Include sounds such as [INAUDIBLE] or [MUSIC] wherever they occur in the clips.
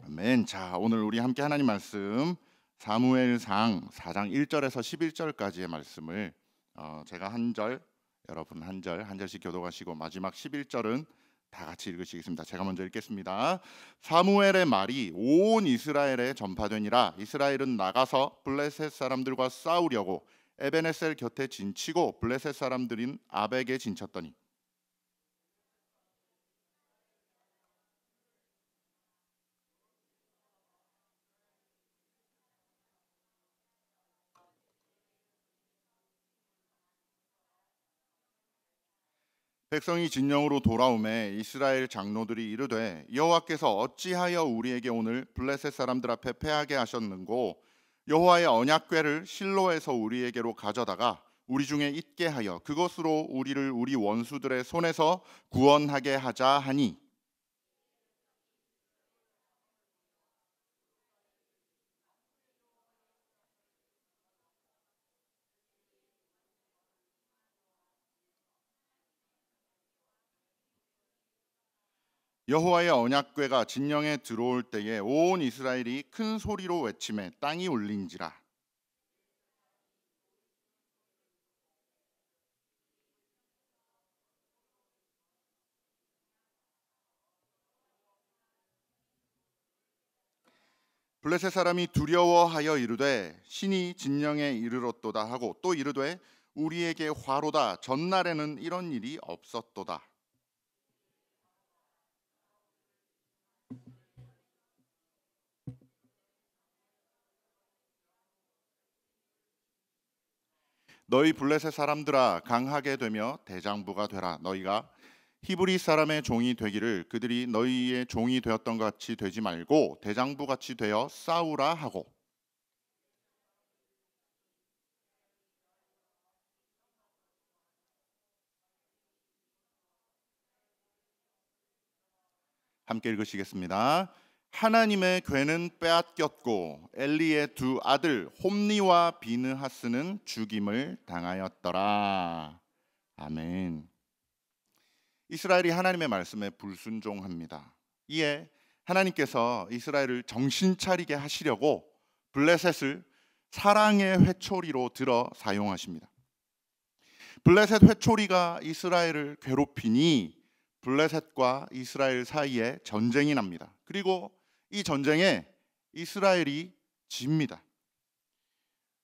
아멘. 자, 오늘 우리 함께 하나님 말씀 사무엘상 4장 1절에서 11절까지의 말씀을 어, 제가 한 절, 여러분 한 절, 한 절씩 교도하시고 마지막 11절은 다 같이 읽으시겠습니다. 제가 먼저 읽겠습니다. 사무엘의 말이 온 이스라엘에 전파되니라. 이스라엘은 나가서 블레셋 사람들과 싸우려고 에베네셀 곁에 진치고 블레셋 사람들인 아벡에 진쳤더니 백성이 진영으로 돌아오매 이스라엘 장로들이 이르되 여호와께서 어찌하여 우리에게 오늘 블레셋 사람들 앞에 패하게 하셨는고 여호와의 언약궤를 실로에서 우리에게로 가져다가 우리 중에 있게 하여 그것으로 우리를 우리 원수들의 손에서 구원하게 하자 하니 여호와의 언약궤가 진영에 들어올 때에 온 이스라엘이 큰 소리로 외침해 땅이 울린지라 블레셋 사람이 두려워하여 이르되 신이 진영에 이르렀도다 하고 또 이르되 우리에게 화로다 전날에는 이런 일이 없었도다 너희 블레셋 사람들아 강하게 되며 대장부가 되라 너희가 히브리 사람의 종이 되기를 그들이 너희의 종이 되었던 것 같이 되지 말고 대장부 같이 되어 싸우라 하고 함께 읽으시겠습니다. 하나님의 괴는 빼앗겼고 엘리의 두 아들 홈니와 비느하스는 죽임을 당하였더라. 아멘. 이스라엘이 하나님의 말씀에 불순종합니다. 이에 하나님께서 이스라엘을 정신 차리게 하시려고 블레셋을 사랑의 회초리로 들어 사용하십니다. 블레셋 회초리가 이스라엘을 괴롭히니 블레셋과 이스라엘 사이에 전쟁이 납니다. 그리고 이 전쟁에 이스라엘이 집니다.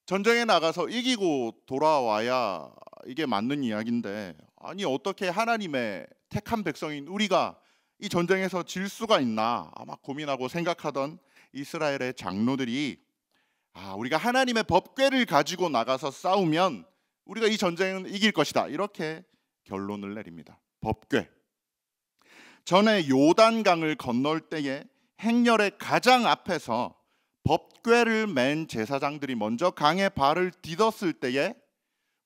전쟁에 나가서 이기고 돌아와야 이게 맞는 이야기인데 아니 어떻게 하나님의 택한 백성인 우리가 이 전쟁에서 질 수가 있나 아마 고민하고 생각하던 이스라엘의 장로들이 아 우리가 하나님의 법궤를 가지고 나가서 싸우면 우리가 이 전쟁은 이길 것이다 이렇게 결론을 내립니다. 법궤 전에 요단강을 건널 때에 행렬의 가장 앞에서 법궤를 맨 제사장들이 먼저 강에 발을 디뎠을 때에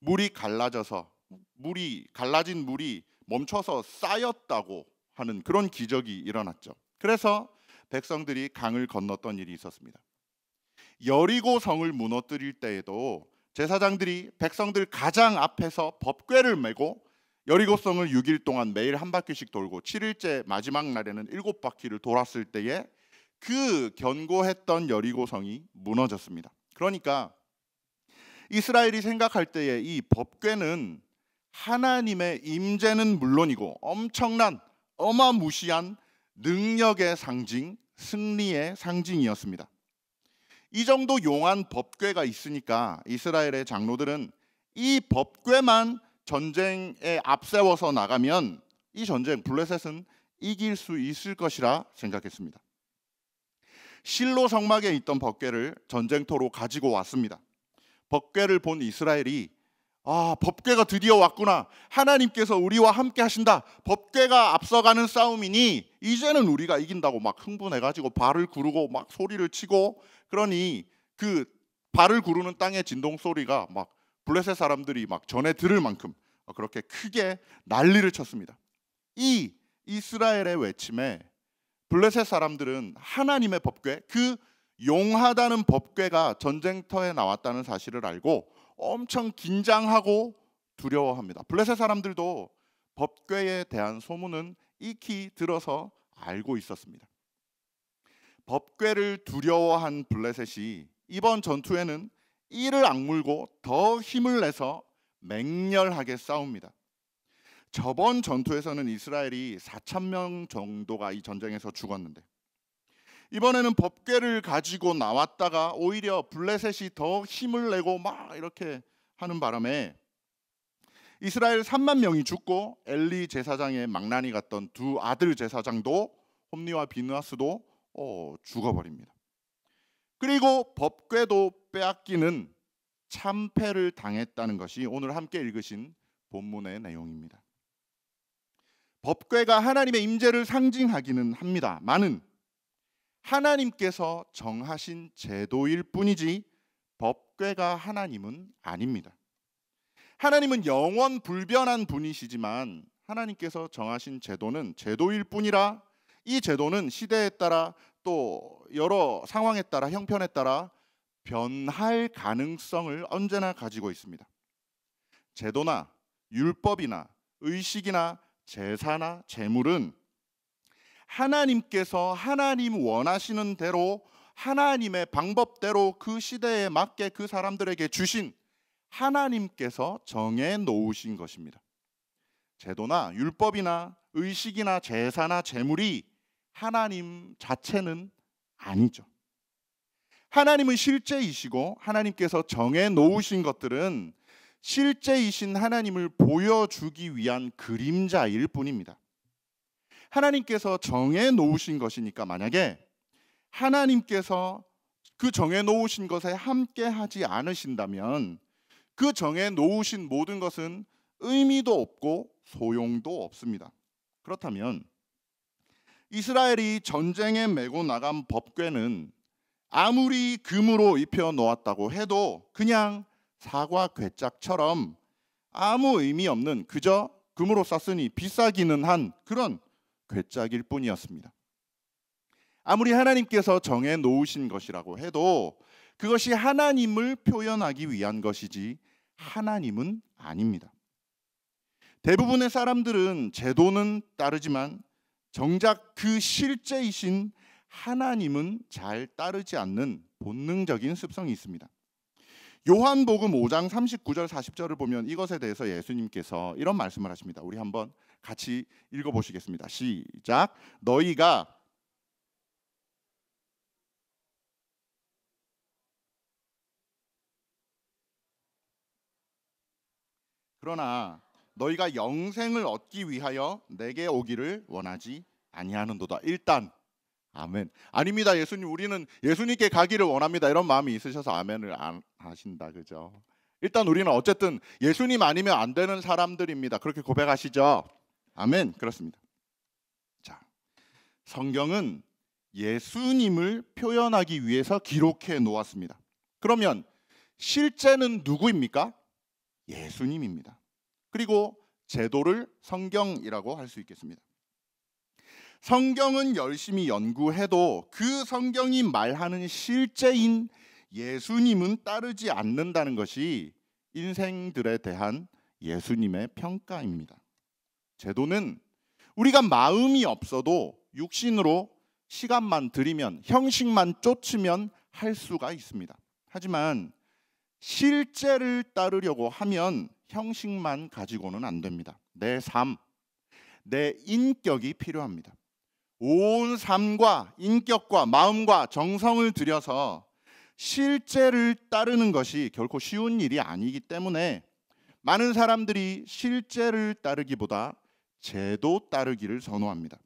물이 갈라져서 물이 갈라진 물이 멈춰서 쌓였다고 하는 그런 기적이 일어났죠. 그래서 백성들이 강을 건넜던 일이 있었습니다. 여리고 성을 무너뜨릴 때에도 제사장들이 백성들 가장 앞에서 법궤를 메고 여리고성을 6일 동안 매일 한 바퀴씩 돌고 7일째 마지막 날에는 7바퀴를 돌았을 때에 그 견고했던 여리고성이 무너졌습니다. 그러니까 이스라엘이 생각할 때에 이 법궤는 하나님의 임재는 물론이고 엄청난 어마무시한 능력의 상징, 승리의 상징이었습니다. 이 정도 용한 법궤가 있으니까 이스라엘의 장로들은 이 법궤만 전쟁에 앞세워서 나가면 이 전쟁 블레셋은 이길 수 있을 것이라 생각했습니다. 실로 성막에 있던 법궤를 전쟁터로 가지고 왔습니다. 법궤를 본 이스라엘이 아, 법궤가 드디어 왔구나. 하나님께서 우리와 함께 하신다. 법궤가 앞서가는 싸움이니 이제는 우리가 이긴다고 막 흥분해 가지고 발을 구르고 막 소리를 치고 그러니 그 발을 구르는 땅의 진동 소리가 막 블레셋 사람들이 막 전해 들을 만큼 어, 그렇게 크게 난리를 쳤습니다. 이 이스라엘의 외침에 블레셋 사람들은 하나님의 법궤 그 용하다는 법궤가 전쟁터에 나왔다는 사실을 알고 엄청 긴장하고 두려워합니다. 블레셋 사람들도 법궤에 대한 소문은 익히 들어서 알고 있었습니다. 법궤를 두려워한 블레셋이 이번 전투에는 이를 악물고 더 힘을 내서 맹렬하게 싸웁니다. 저번 전투에서는 이스라엘이 4천 명 정도가 이 전쟁에서 죽었는데 이번에는 법궤를 가지고 나왔다가 오히려 블레셋이 더 힘을 내고 막 이렇게 하는 바람에 이스라엘 3만 명이 죽고 엘리 제사장의 망나니 같던 두 아들 제사장도 홈니와 비누아스도 어, 죽어버립니다. 그리고 법궤도 빼앗기는 참패를 당했다는 것이 오늘 함께 읽으신 본문의 내용입니다. 법궤가 하나님의 임재를 상징하기는 합니다. 많은 하나님께서 정하신 제도일 뿐이지 법궤가 하나님은 아닙니다. 하나님은 영원 불변한 분이시지만 하나님께서 정하신 제도는 제도일 뿐이라 이 제도는 시대에 따라 또 여러 상황에 따라 형편에 따라 변할 가능성을 언제나 가지고 있습니다. 제도나 율법이나 의식이나 제사나 재물은 하나님께서 하나님 원하시는 대로 하나님의 방법대로 그 시대에 맞게 그 사람들에게 주신 하나님께서 정해 놓으신 것입니다. 제도나 율법이나 의식이나 제사나 재물이 하나님 자체는 아니죠. 하나님은 실제이시고 하나님께서 정해 놓으신 것들은 실제이신 하나님을 보여주기 위한 그림자일 뿐입니다. 하나님께서 정해 놓으신 것이니까 만약에 하나님께서 그 정해 놓으신 것에 함께 하지 않으신다면 그 정해 놓으신 모든 것은 의미도 없고 소용도 없습니다. 그렇다면 이스라엘이 전쟁에 메고 나간 법궤는 아무리 금으로 입혀 놓았다고 해도 그냥 사과 괴짝처럼 아무 의미 없는 그저 금으로 쌌으니 비싸기는 한 그런 괴짝일 뿐이었습니다. 아무리 하나님께서 정해 놓으신 것이라고 해도 그것이 하나님을 표현하기 위한 것이지 하나님은 아닙니다. 대부분의 사람들은 제도는 따르지만 정작 그 실제이신 하나님은 잘 따르지 않는 본능적인 습성이 있습니다. 요한복음 5장 39절 40절을 보면 이것에 대해서 예수님께서 이런 말씀을 하십니다. 우리 한번 같이 읽어 보시겠습니다. 시작. 너희가 그러나 너희가 영생을 얻기 위하여 내게 오기를 원하지 아니하는도다. 일단 아멘. 아닙니다. 예수님 우리는 예수님께 가기를 원합니다. 이런 마음이 있으셔서 아멘을 안 하신다. 그죠? 일단 우리는 어쨌든 예수님 아니면 안 되는 사람들입니다. 그렇게 고백하시죠. 아멘. 그렇습니다. 자. 성경은 예수님을 표현하기 위해서 기록해 놓았습니다. 그러면 실제는 누구입니까? 예수님입니다. 그리고 제도를 성경이라고 할 수 있겠습니다. 성경은 열심히 연구해도 그 성경이 말하는 실제인 예수님은 따르지 않는다는 것이 인생들에 대한 예수님의 평가입니다. 제도는 우리가 마음이 없어도 육신으로 시간만 들이면 형식만 쫓으면 할 수가 있습니다. 하지만 실제를 따르려고 하면 형식만 가지고는 안 됩니다. 내 삶, 내 인격이 필요합니다. 온 삶과 인격과 마음과 정성을 들여서 실제를 따르는 것이 결코 쉬운 일이 아니기 때문에 많은 사람들이 실제를 따르기보다 제도 따르기를 선호합니다.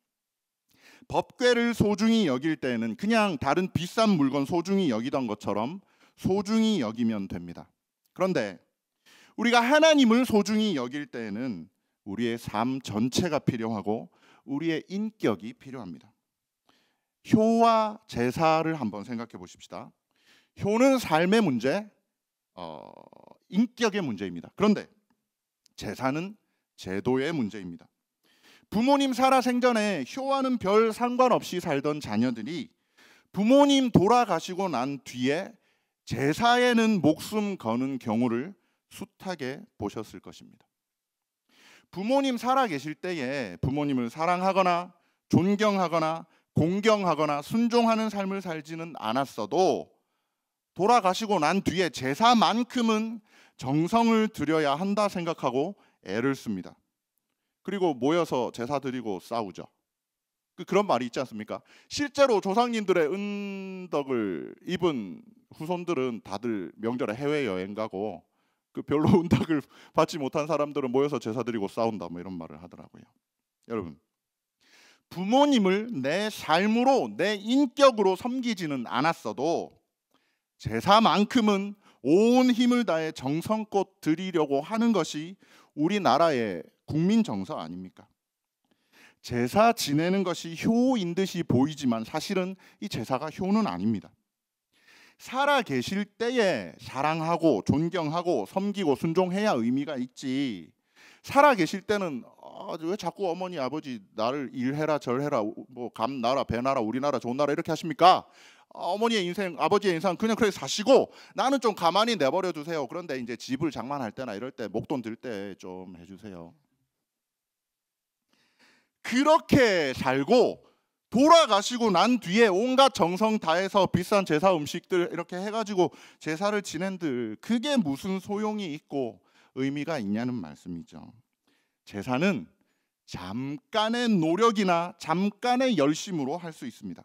법궤를 소중히 여길 때에는 그냥 다른 비싼 물건 소중히 여기던 것처럼 소중히 여기면 됩니다. 그런데 우리가 하나님을 소중히 여길 때에는 우리의 삶 전체가 필요하고 우리의 인격이 필요합니다. 효와 제사를 한번 생각해 보십시다. 효는 삶의 문제, 어, 인격의 문제입니다. 그런데 제사는 제도의 문제입니다. 부모님 살아 생전에 효와는 별 상관없이 살던 자녀들이 부모님 돌아가시고 난 뒤에 제사에는 목숨 거는 경우를 숱하게 보셨을 것입니다. 부모님 살아 계실 때에 부모님을 사랑하거나 존경하거나 공경하거나 순종하는 삶을 살지는 않았어도 돌아가시고 난 뒤에 제사만큼은 정성을 들여야 한다 생각하고 애를 씁니다. 그리고 모여서 제사 드리고 싸우죠. 그, 그런 말이 있지 않습니까? 실제로 조상님들의 은덕을 입은 후손들은 다들 명절에 해외 여행 가고 그 별로 운탁을 [LAUGHS] 받지 못한 사람들은 모여서 제사드리고 싸운다 뭐 이런 말을 하더라고요. 여러분 부모님을 내 삶으로 내 인격으로 섬기지는 않았어도 제사만큼은 온 힘을 다해 정성껏 드리려고 하는 것이 우리나라의 국민 정서 아닙니까? 제사 지내는 것이 효인 듯이 보이지만 사실은 이 제사가 효는 아닙니다. 살아 계실 때에 사랑하고 존경하고 섬기고 순종해야 의미가 있지. 살아 계실 때는 아, 왜 자꾸 어머니 아버지 나를 일해라 절해라 뭐 감나라 배나라 우리나라 좋은 나라 이렇게 하십니까? 아, 어머니의 인생, 아버지의 인생 그냥 그렇게 사시고 나는 좀 가만히 내버려 두세요. 그런데 이제 집을 장만할 때나 이럴 때 목돈 들 때 좀 해주세요. 그렇게 살고 돌아가시고 난 뒤에 온갖 정성 다해서 비싼 제사 음식들 이렇게 해가지고 제사를 지낸들 그게 무슨 소용이 있고 의미가 있냐는 말씀이죠. 제사는 잠깐의 노력이나 잠깐의 열심으로 할 수 있습니다.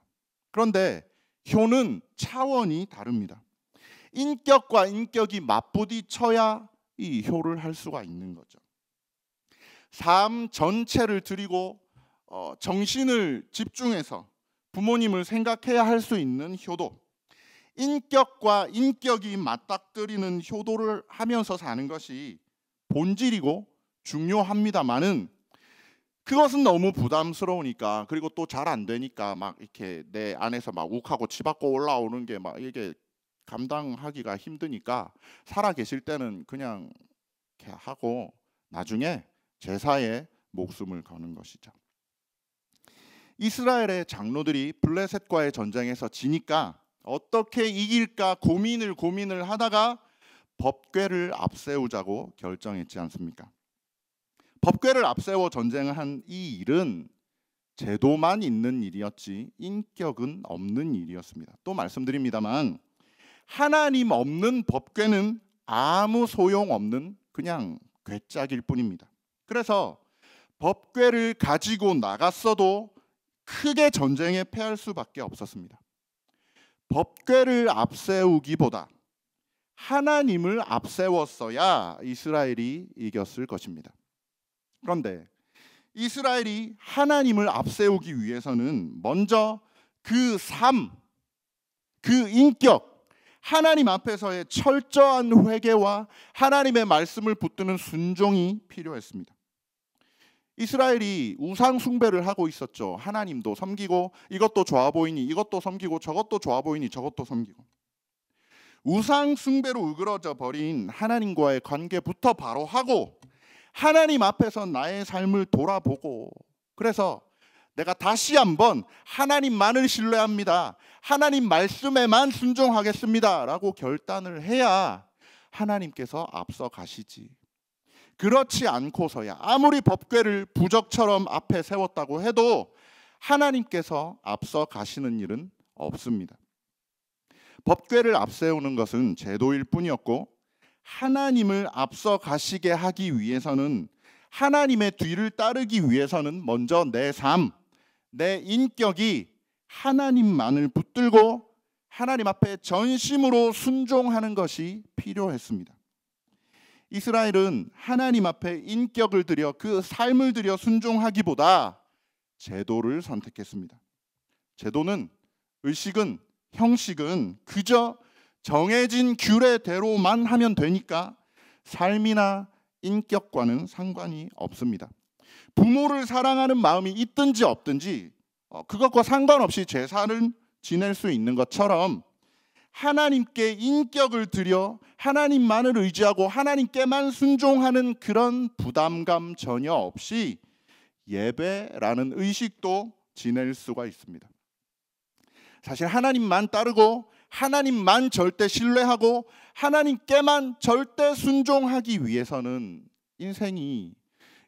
그런데 효는 차원이 다릅니다. 인격과 인격이 맞부딪혀야 이 효를 할 수가 있는 거죠. 삶 전체를 드리고 어, 정신을 집중해서 부모님을 생각해야 할 수 있는 효도, 인격과 인격이 맞닥뜨리는 효도를 하면서 사는 것이 본질이고 중요합니다만은 그것은 너무 부담스러우니까 그리고 또 잘 안 되니까 막 이렇게 내 안에서 막 욱하고 치받고 올라오는 게 막 이게 감당하기가 힘드니까 살아 계실 때는 그냥 이렇게 하고 나중에 제사에 목숨을 거는 것이죠. 이스라엘의 장로들이 블레셋과의 전쟁에서 지니까 어떻게 이길까 고민을 고민을 하다가 법궤를 앞세우자고 결정했지 않습니까? 법궤를 앞세워 전쟁을 한 이 일은 제도만 있는 일이었지 인격은 없는 일이었습니다. 또 말씀드립니다만 하나님 없는 법궤는 아무 소용 없는 그냥 괴짝일 뿐입니다. 그래서 법궤를 가지고 나갔어도 크게 전쟁에 패할 수밖에 없었습니다. 법궤를 앞세우기보다 하나님을 앞세웠어야 이스라엘이 이겼을 것입니다. 그런데 이스라엘이 하나님을 앞세우기 위해서는 먼저 그 삶, 그 인격, 하나님 앞에서의 철저한 회개와 하나님의 말씀을 붙드는 순종이 필요했습니다. 이스라엘이 우상 숭배를 하고 있었죠. 하나님도 섬기고 이것도 좋아 보이니 이것도 섬기고 저것도 좋아 보이니 저것도 섬기고 우상 숭배로 우그러져 버린 하나님과의 관계부터 바로 하고 하나님 앞에서 나의 삶을 돌아보고 그래서 내가 다시 한번 하나님만을 신뢰합니다. 하나님 말씀에만 순종하겠습니다. 라고 결단을 해야 하나님께서 앞서 가시지. 그렇지 않고서야 아무리 법궤를 부적처럼 앞에 세웠다고 해도 하나님께서 앞서 가시는 일은 없습니다. 법궤를 앞세우는 것은 제도일 뿐이었고 하나님을 앞서 가시게 하기 위해서는 하나님의 뒤를 따르기 위해서는 먼저 내 삶, 내 인격이 하나님만을 붙들고 하나님 앞에 전심으로 순종하는 것이 필요했습니다. 이스라엘은 하나님 앞에 인격을 들여 그 삶을 들여 순종하기보다 제도를 선택했습니다. 제도는 의식은 형식은 그저 정해진 규례대로만 하면 되니까 삶이나 인격과는 상관이 없습니다. 부모를 사랑하는 마음이 있든지 없든지 어, 그것과 상관없이 제 삶을 지낼 수 있는 것처럼 하나님께 인격을 드려 하나님만을 의지하고 하나님께만 순종하는 그런 부담감 전혀 없이 예배라는 의식도 지낼 수가 있습니다. 사실 하나님만 따르고 하나님만 절대 신뢰하고 하나님께만 절대 순종하기 위해서는 인생이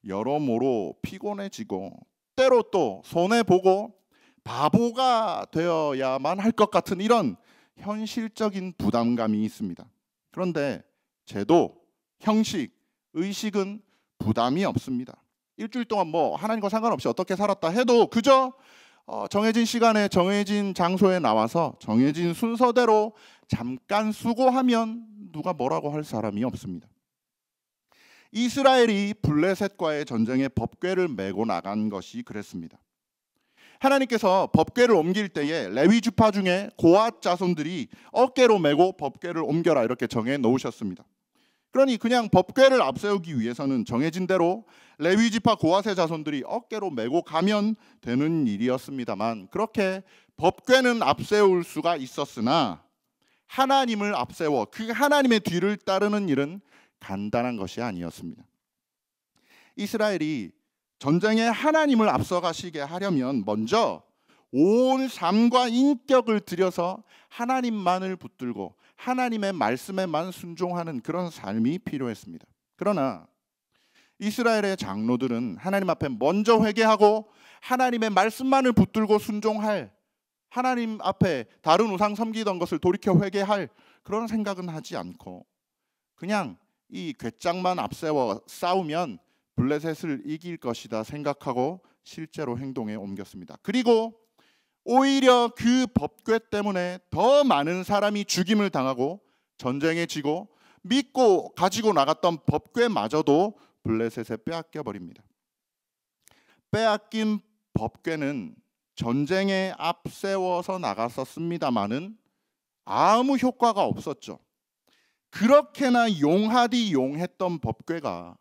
여러모로 피곤해지고 때로 또 손해보고 바보가 되어야만 할 것 같은 이런 현실적인 부담감이 있습니다. 그런데 제도, 형식, 의식은 부담이 없습니다. 일주일 동안 뭐 하나님과 상관없이 어떻게 살았다 해도 그저 어, 정해진 시간에 정해진 장소에 나와서 정해진 순서대로 잠깐 수고하면 누가 뭐라고 할 사람이 없습니다. 이스라엘이 블레셋과의 전쟁에 법궤를 메고 나간 것이 그랬습니다. 하나님께서 법궤를 옮길 때에 레위 주파 중에 고앗 자손들이 어깨로 메고 법궤를 옮겨라 이렇게 정해 놓으셨습니다. 그러니 그냥 법궤를 앞세우기 위해서는 정해진 대로 레위 지파 고아세 자손들이 어깨로 메고 가면 되는 일이었습니다만 그렇게 법궤는 앞세울 수가 있었으나 하나님을 앞세워 그 하나님의 뒤를 따르는 일은 간단한 것이 아니었습니다. 이스라엘이 전쟁에 하나님을 앞서가시게 하려면 먼저 온 삶과 인격을 들여서 하나님만을 붙들고 하나님의 말씀에만 순종하는 그런 삶이 필요했습니다. 그러나 이스라엘의 장로들은 하나님 앞에 먼저 회개하고 하나님의 말씀만을 붙들고 순종할 하나님 앞에 다른 우상 섬기던 것을 돌이켜 회개할 그런 생각은 하지 않고 그냥 이 괴짝만 앞세워 싸우면 블레셋을 이길 것이다 생각하고 실제로 행동에 옮겼습니다. 그리고 오히려 그 법궤 때문에 더 많은 사람이 죽임을 당하고 전쟁에 지고 믿고 가지고 나갔던 법궤마저도 블레셋에 빼앗겨 버립니다. 빼앗긴 법궤는 전쟁에 앞세워서 나갔었습니다마는 아무 효과가 없었죠. 그렇게나 용하디 용했던 법궤가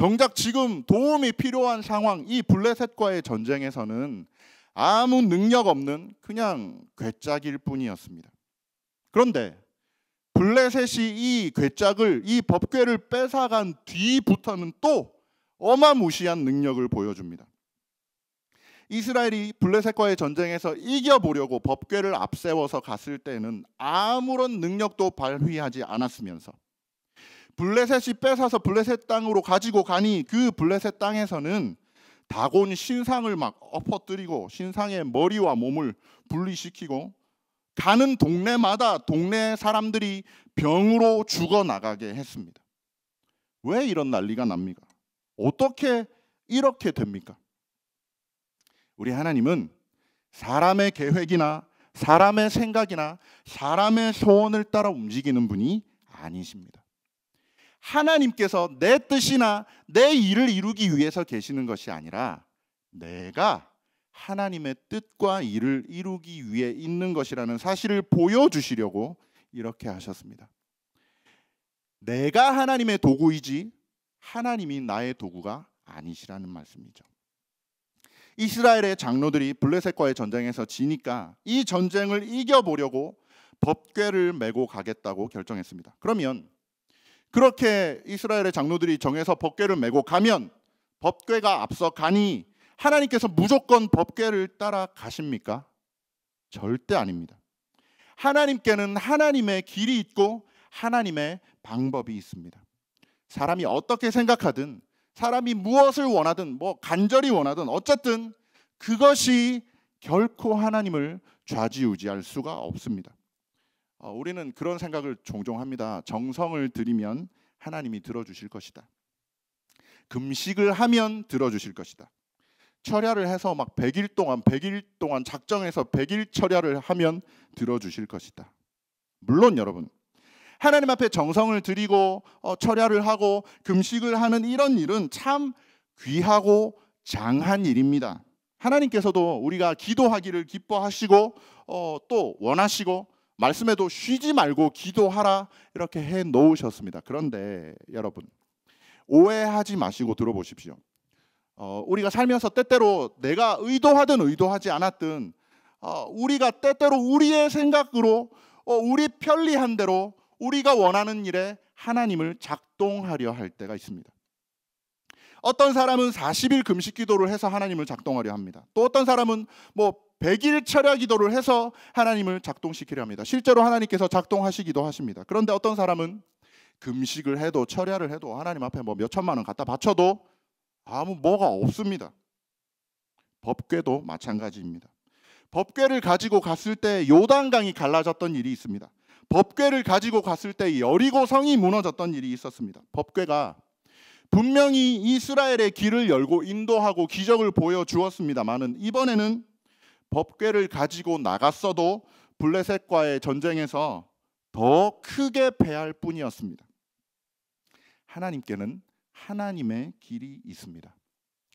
정작 지금 도움이 필요한 상황, 이 블레셋과의 전쟁에서는 아무 능력 없는 그냥 괴짝일 뿐이었습니다. 그런데 블레셋이 이 괴짝을, 이 법궤를 뺏어간 뒤부터는 또 어마무시한 능력을 보여줍니다. 이스라엘이 블레셋과의 전쟁에서 이겨보려고 법궤를 앞세워서 갔을 때는 아무런 능력도 발휘하지 않았으면서 블레셋이 뺏앗아서 블레셋 땅으로 가지고 가니 그 블레셋 땅에서는 다곤 신상을 막 엎어뜨리고 신상의 머리와 몸을 분리시키고 가는 동네마다 동네 사람들이 병으로 죽어나가게 했습니다. 왜 이런 난리가 납니까? 어떻게 이렇게 됩니까? 우리 하나님은 사람의 계획이나 사람의 생각이나 사람의 소원을 따라 움직이는 분이 아니십니다. 하나님께서 내 뜻이나 내 일을 이루기 위해서 계시는 것이 아니라 내가 하나님의 뜻과 일을 이루기 위해 있는 것이라는 사실을 보여주시려고 이렇게 하셨습니다. 내가 하나님의 도구이지 하나님이 나의 도구가 아니시라는 말씀이죠. 이스라엘의 장로들이 블레셋과의 전쟁에서 지니까 이 전쟁을 이겨보려고 법궤를 메고 가겠다고 결정했습니다. 그러면 그렇게 이스라엘의 장로들이 정해서 법궤를 메고 가면 법궤가 앞서 가니 하나님께서 무조건 법궤를 따라 가십니까? 절대 아닙니다. 하나님께는 하나님의 길이 있고 하나님의 방법이 있습니다. 사람이 어떻게 생각하든 사람이 무엇을 원하든 뭐 간절히 원하든 어쨌든 그것이 결코 하나님을 좌지우지할 수가 없습니다. 어, 우리는 그런 생각을 종종 합니다. 정성을 들이면 하나님이 들어주실 것이다. 금식을 하면 들어주실 것이다. 철야를 해서 막 100일 동안 100일 동안 작정해서 100일 철야를 하면 들어주실 것이다. 물론 여러분 하나님 앞에 정성을 드리고 어, 철야를 하고 금식을 하는 이런 일은 참 귀하고 장한 일입니다. 하나님께서도 우리가 기도하기를 기뻐하시고 어, 또 원하시고 말씀에도 쉬지 말고 기도하라 이렇게 해 놓으셨습니다. 그런데 여러분 오해하지 마시고 들어보십시오. 어, 우리가 살면서 때때로 내가 의도하든 의도하지 않았든 어, 우리가 때때로 우리의 생각으로 어, 우리 편리한 대로 우리가 원하는 일에 하나님을 작동하려 할 때가 있습니다. 어떤 사람은 40일 금식 기도를 해서 하나님을 작동하려 합니다. 또 어떤 사람은 뭐 100일 철야 기도를 해서 하나님을 작동시키려 합니다. 실제로 하나님께서 작동하시기도 하십니다. 그런데 어떤 사람은 금식을 해도 철야를 해도 하나님 앞에 뭐 몇천만 원 갖다 바쳐도 아무 뭐가 없습니다. 법궤도 마찬가지입니다. 법궤를 가지고 갔을 때 요단강이 갈라졌던 일이 있습니다. 법궤를 가지고 갔을 때 여리고 성이 무너졌던 일이 있었습니다. 법궤가 분명히 이스라엘의 길을 열고 인도하고 기적을 보여 주었습니다만은 이번에는 법궤를 가지고 나갔어도 블레셋과의 전쟁에서 더 크게 패할 뿐이었습니다. 하나님께는 하나님의 길이 있습니다.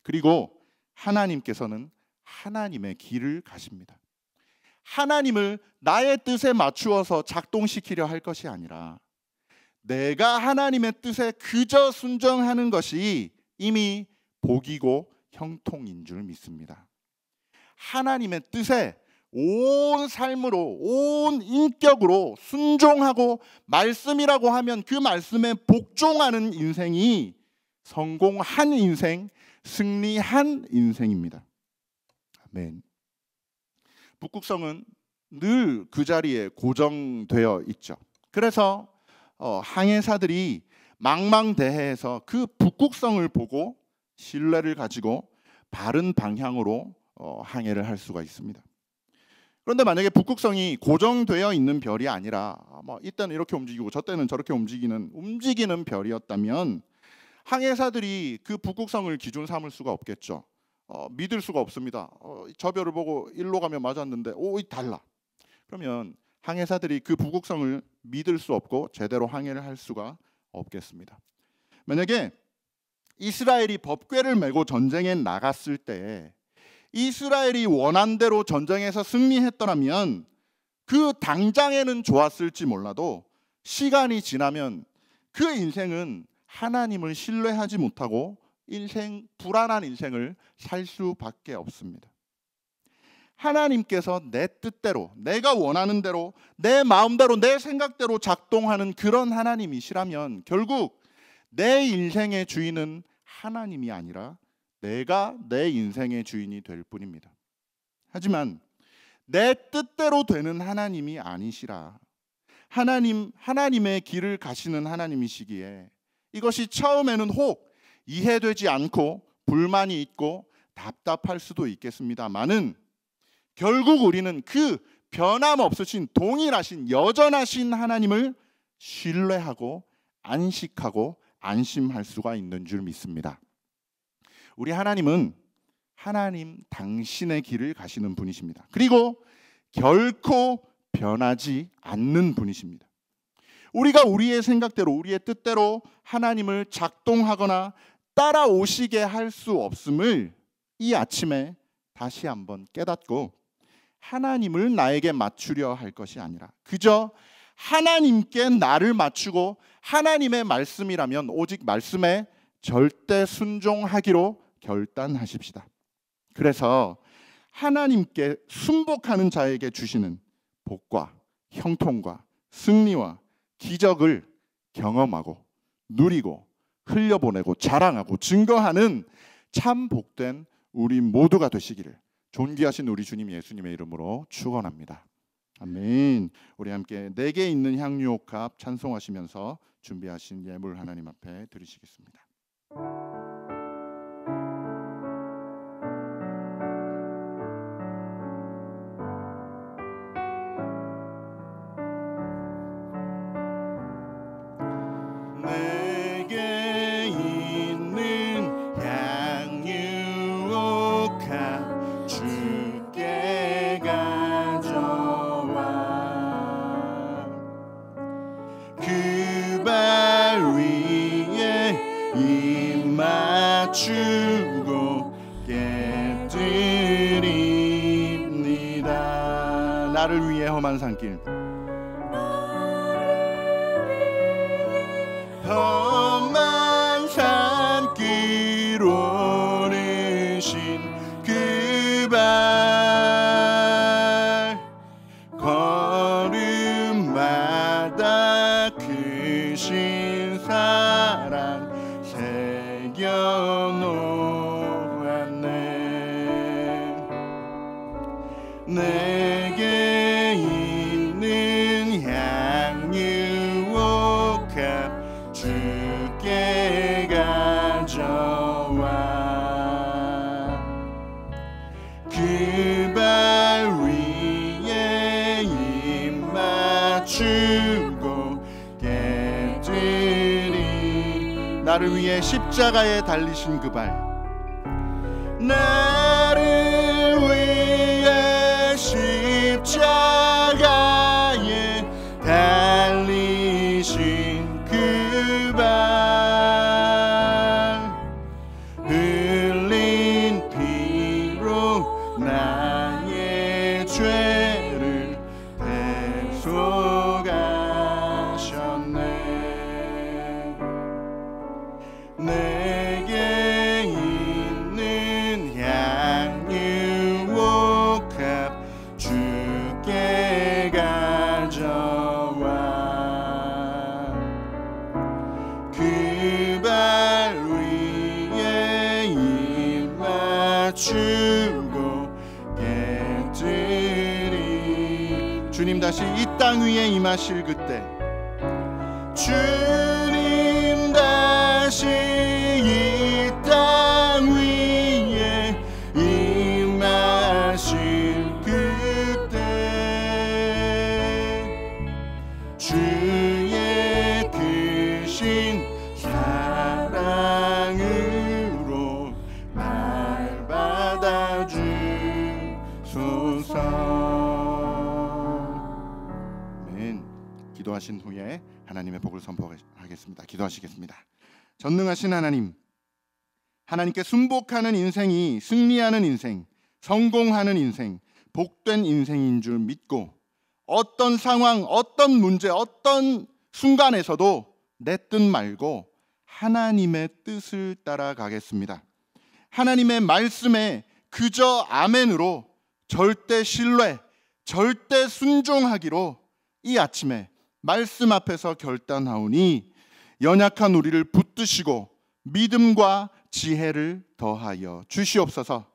그리고 하나님께서는 하나님의 길을 가십니다. 하나님을 나의 뜻에 맞추어서 작동시키려 할 것이 아니라 내가 하나님의 뜻에 그저 순종하는 것이 이미 복이고 형통인 줄 믿습니다. 하나님의 뜻에 온 삶으로 온 인격으로 순종하고 말씀이라고 하면 그 말씀에 복종하는 인생이 성공한 인생, 승리한 인생입니다. 아멘. 북극성은 늘 그 자리에 고정되어 있죠. 그래서 어, 항해사들이 망망대해에서 그 북극성을 보고 신뢰를 가지고 바른 방향으로 어, 항해를 할 수가 있습니다. 그런데 만약에 북극성이 고정되어 있는 별이 아니라 아, 뭐 이때는 이렇게 움직이고 저때는 저렇게 움직이는 움직이는 별이었다면 항해사들이 그 북극성을 기준 삼을 수가 없겠죠. 어, 믿을 수가 없습니다. 어, 저 별을 보고 일로 가면 맞았는데 오이 달라. 그러면 항해사들이 그 북극성을 믿을 수 없고 제대로 항해를 할 수가 없겠습니다. 만약에 이스라엘이 법궤를 메고 전쟁에 나갔을 때 이스라엘이 원한대로 전쟁에서 승리했더라면 그 당장에는 좋았을지 몰라도 시간이 지나면 그 인생은 하나님을 신뢰하지 못하고 인생 불안한 인생을 살 수밖에 없습니다. 하나님께서 내 뜻대로, 내가 원하는 대로, 내 마음대로, 내 생각대로 작동하는 그런 하나님이시라면 결국 내 인생의 주인은 하나님이 아니라 내가 내 인생의 주인이 될 뿐입니다. 하지만 내 뜻대로 되는 하나님이 아니시라. 하나님 하나님의 길을 가시는 하나님이시기에 이것이 처음에는 혹 이해되지 않고 불만이 있고 답답할 수도 있겠습니다만은 결국 우리는 그 변함없으신 동일하신 여전하신 하나님을 신뢰하고 안식하고 안심할 수가 있는 줄 믿습니다. 우리 하나님은 하나님 당신의 길을 가시는 분이십니다. 그리고 결코 변하지 않는 분이십니다. 우리가 우리의 생각대로 우리의 뜻대로 하나님을 작동하거나 따라오시게 할 수 없음을 이 아침에 다시 한번 깨닫고 하나님을 나에게 맞추려 할 것이 아니라 그저 하나님께 나를 맞추고 하나님의 말씀이라면 오직 말씀에 절대 순종하기로 결단하십시다. 그래서 하나님께 순복하는 자에게 주시는 복과 형통과 승리와 기적을 경험하고 누리고 흘려보내고 자랑하고 증거하는 참 복된 우리 모두가 되시기를 존귀하신 우리 주님 예수님의 이름으로 축원합니다. 아멘. 우리 함께 내게 있는 향유옥합 찬송하시면서 준비하신 예물 하나님 앞에 드리시겠습니다. 나를 위해 십자가에 달리신 그 발. 내땅 위에 임하실 그때 기도하시겠습니다. 전능하신 하나님, 하나님께 순복하는 인생이 승리하는 인생, 성공하는 인생, 복된 인생인 줄 믿고 어떤 상황, 어떤 문제, 어떤 순간에서도 내 뜻 말고 하나님의 뜻을 따라가겠습니다. 하나님의 말씀에 그저 아멘으로 절대 신뢰, 절대 순종하기로 이 아침에 말씀 앞에서 결단하오니 연약한 우리를 붙드시고 믿음과 지혜를 더하여 주시옵소서.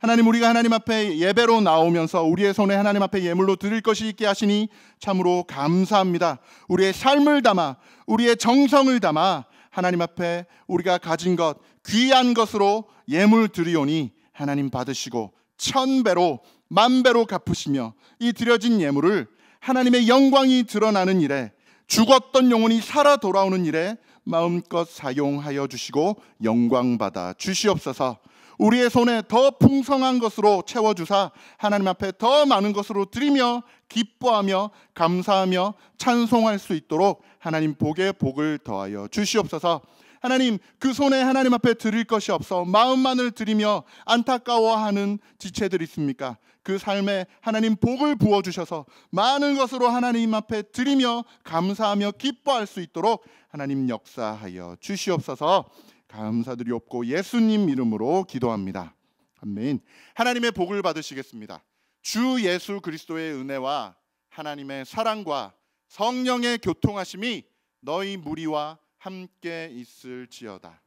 하나님 우리가 하나님 앞에 예배로 나오면서 우리의 손에 하나님 앞에 예물로 드릴 것이 있게 하시니 참으로 감사합니다. 우리의 삶을 담아 우리의 정성을 담아 하나님 앞에 우리가 가진 것 귀한 것으로 예물 드리오니 하나님 받으시고 천 배로 만 배로 갚으시며 이 드려진 예물을 하나님의 영광이 드러나는 일에 죽었던 영혼이 살아 돌아오는 일에 마음껏 사용하여 주시고 영광 받아 주시옵소서. 우리의 손에 더 풍성한 것으로 채워주사 하나님 앞에 더 많은 것으로 드리며 기뻐하며 감사하며 찬송할 수 있도록 하나님 복에 복을 더하여 주시옵소서. 하나님 그 손에 하나님 앞에 드릴 것이 없어 마음만을 드리며 안타까워하는 지체들 있습니까? 그 삶에 하나님 복을 부어 주셔서 많은 것으로 하나님 앞에 드리며 감사하며 기뻐할 수 있도록 하나님 역사하여 주시옵소서. 감사드리옵고 예수님 이름으로 기도합니다. 아멘. 하나님의 복을 받으시겠습니다. 주 예수 그리스도의 은혜와 하나님의 사랑과 성령의 교통하심이 너희 무리와 함께 있을지어다.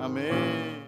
아멘.